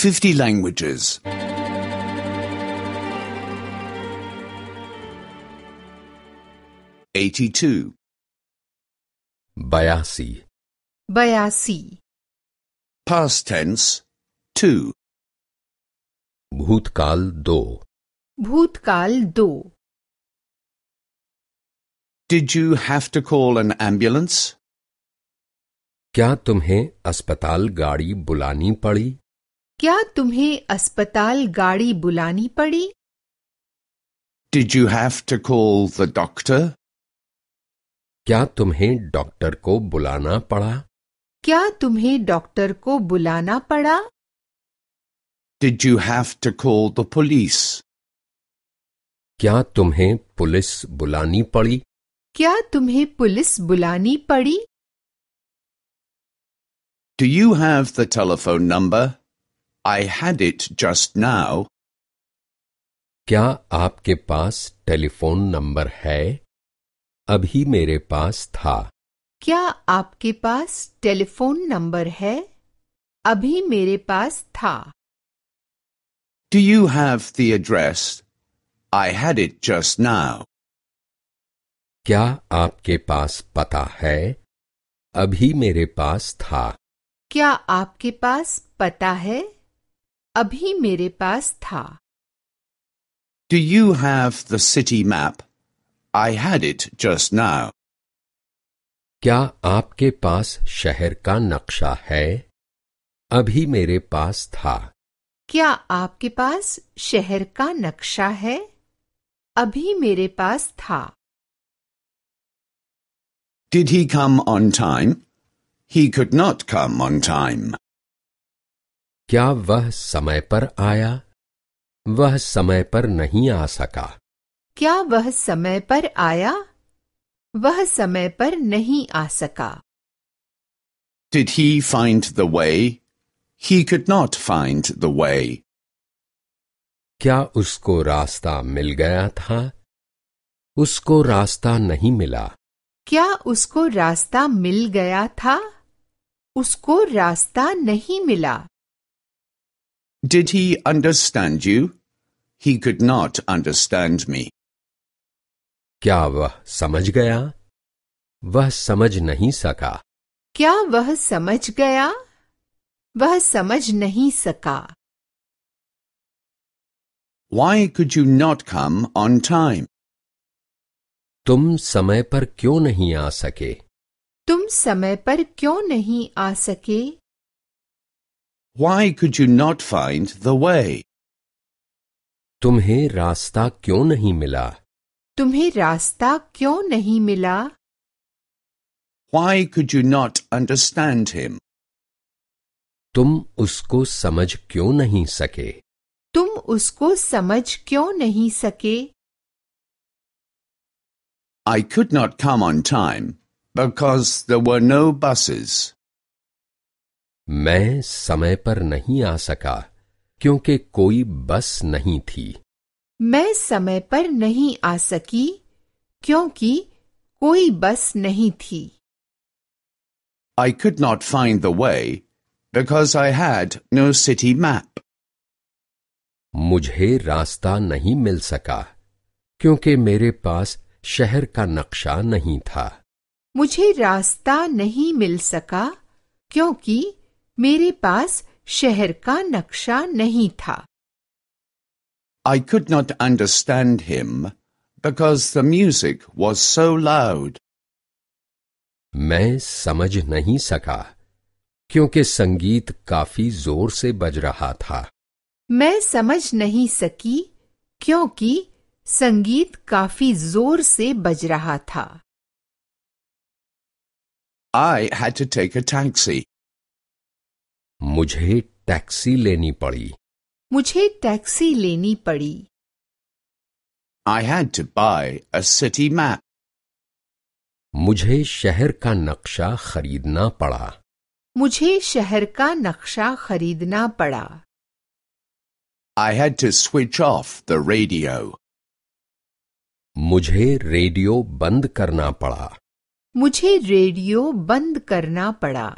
50 languages. 82. Bayasi. Bayasi. Past tense 2. Bhutkal do. Bhutkal do. Did you have to call an ambulance? क्या तुम्हें अस्पताल गाड़ी बुलानी पड़ी क्या तुम्हें अस्पताल गाड़ी बुलानी पड़ी Did you have to call the doctor? क्या तुम्हें डॉक्टर को बुलाना पड़ा क्या तुम्हें डॉक्टर को बुलाना पड़ा Did you have to call the police? क्या तुम्हें पुलिस बुलानी पड़ी क्या तुम्हें पुलिस बुलानी पड़ी Do you have the telephone number? I had it just now. क्या आपके पास टेलीफोन नंबर है अभी मेरे पास था क्या आपके पास टेलीफोन नंबर है अभी मेरे पास था do you have the address I had it just now क्या आपके पास पता है अभी मेरे पास था क्या आपके पास पता है अभी मेरे पास था Do you have the city map? I had it just now. क्या आपके पास शहर का नक्शा है अभी मेरे पास था क्या आपके पास शहर का नक्शा है अभी मेरे पास था Did he come on time? He could not come on time. क्या वह समय पर आया वह समय पर नहीं आ सका क्या वह समय पर आया वह समय पर नहीं आ सका Did he find the way? He could not find the way. क्या उसको रास्ता मिल गया था उसको रास्ता नहीं मिला क्या उसको रास्ता मिल गया था उसको रास्ता नहीं मिला Did he understand you? He could not understand me. क्या वह समझ गया वह समझ नहीं सका क्या वह समझ गया वह समझ नहीं सका Why could you not come on time? तुम समय पर क्यों नहीं आ सके तुम समय पर क्यों नहीं आ सके Why could you not find the way? तुम्हें रास्ता क्यों नहीं मिला तुम्हें रास्ता क्यों नहीं मिला Why could you not understand him? तुम उसको समझ क्यों नहीं सके तुम उसको समझ क्यों नहीं सके I could not come on time because there were no buses. मैं समय पर नहीं आ सका क्योंकि कोई बस नहीं थी मैं समय पर नहीं आ सकी क्योंकि कोई बस नहीं थी I could not find the way because I had no city map मुझे रास्ता नहीं मिल सका क्योंकि मेरे पास शहर का नक्शा नहीं था मुझे रास्ता नहीं मिल सका क्योंकि मेरे पास शहर का नक्शा नहीं था I could not understand him because the music was so loud मैं समझ नहीं सका क्योंकि संगीत काफी जोर से बज रहा था मैं समझ नहीं सकी क्योंकि संगीत काफी जोर से बज रहा था I had to take a taxi. मुझे टैक्सी लेनी पड़ी मुझे टैक्सी लेनी पड़ी I had to buy a city map मुझे शहर का नक्शा खरीदना पड़ा मुझे शहर का नक्शा खरीदना पड़ा I had to switch off the radio मुझे रेडियो बंद करना पड़ा मुझे रेडियो बंद करना पड़ा